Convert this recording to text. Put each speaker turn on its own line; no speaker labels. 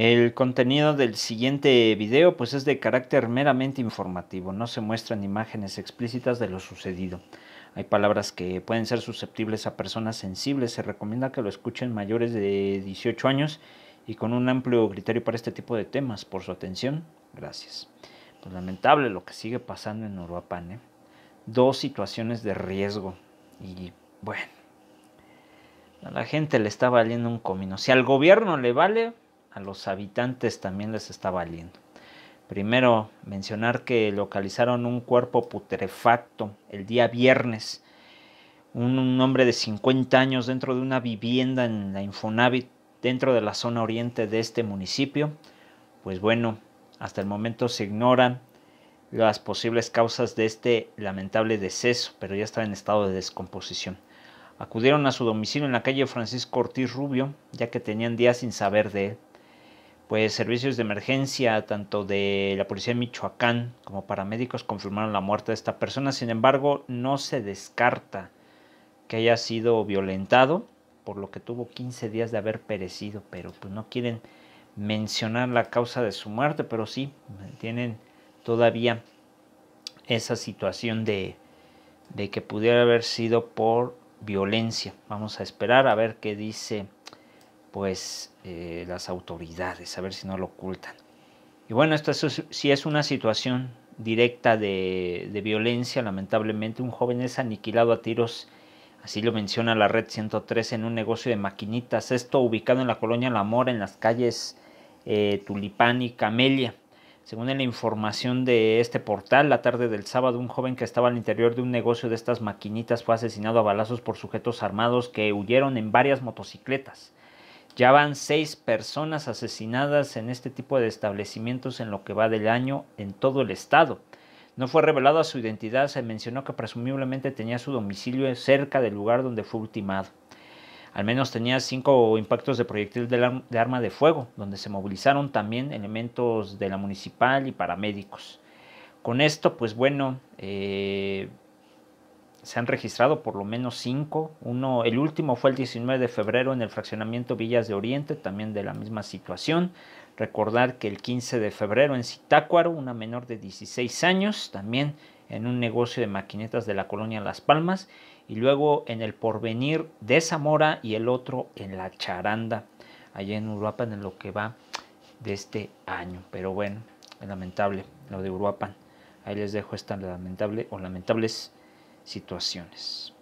El contenido del siguiente video pues es de carácter meramente informativo, no se muestran imágenes explícitas de lo sucedido. Hay palabras que pueden ser susceptibles a personas sensibles, se recomienda que lo escuchen mayores de 18 años y con un amplio criterio para este tipo de temas. Por su atención, gracias. Pues lamentable lo que sigue pasando en Uruapan, ¿eh? dos situaciones de riesgo y bueno, a la gente le está valiendo un comino. Si al gobierno le vale, a los habitantes también les está valiendo. Primero, mencionar que localizaron un cuerpo putrefacto el día viernes. Un, hombre de 50 años dentro de una vivienda en la Infonavit, dentro de la zona oriente de este municipio. Pues bueno, hasta el momento se ignoran las posibles causas de este lamentable deceso, pero ya está en estado de descomposición. Acudieron a su domicilio en la calle Francisco Ortiz Rubio, ya que tenían días sin saber de él pues servicios de emergencia tanto de la policía de Michoacán como paramédicos confirmaron la muerte de esta persona. Sin embargo, no se descarta que haya sido violentado, por lo que tuvo 15 días de haber perecido, pero pues no quieren mencionar la causa de su muerte, pero sí tienen todavía esa situación de, de que pudiera haber sido por violencia. Vamos a esperar a ver qué dice pues eh, las autoridades, a ver si no lo ocultan. Y bueno, esto sí si es una situación directa de, violencia, lamentablemente un joven es aniquilado a tiros, así lo menciona la red 113 en un negocio de maquinitas, esto ubicado en la colonia La Mora, en las calles eh, Tulipán y Camelia. Según la información de este portal, la tarde del sábado un joven que estaba al interior de un negocio de estas maquinitas fue asesinado a balazos por sujetos armados que huyeron en varias motocicletas. Ya van seis personas asesinadas en este tipo de establecimientos en lo que va del año en todo el estado. No fue revelada su identidad, se mencionó que presumiblemente tenía su domicilio cerca del lugar donde fue ultimado. Al menos tenía cinco impactos de proyectil de, arma de fuego, donde se movilizaron también elementos de la municipal y paramédicos. Con esto, pues bueno, eh, se han registrado por lo menos cinco. Uno, el último fue el 19 de febrero en el fraccionamiento Villas de Oriente, también de la misma situación. Recordar que el 15 de febrero en Citácuaro, una menor de 16 años, también en un negocio de maquinetas de la colonia Las Palmas, y luego en el Porvenir de Zamora y el otro en La Charanda, allá en Uruapan, en lo que va de este año. Pero bueno, es lamentable lo de Uruapan. Ahí les dejo esta lamentable o lamentables situaciones.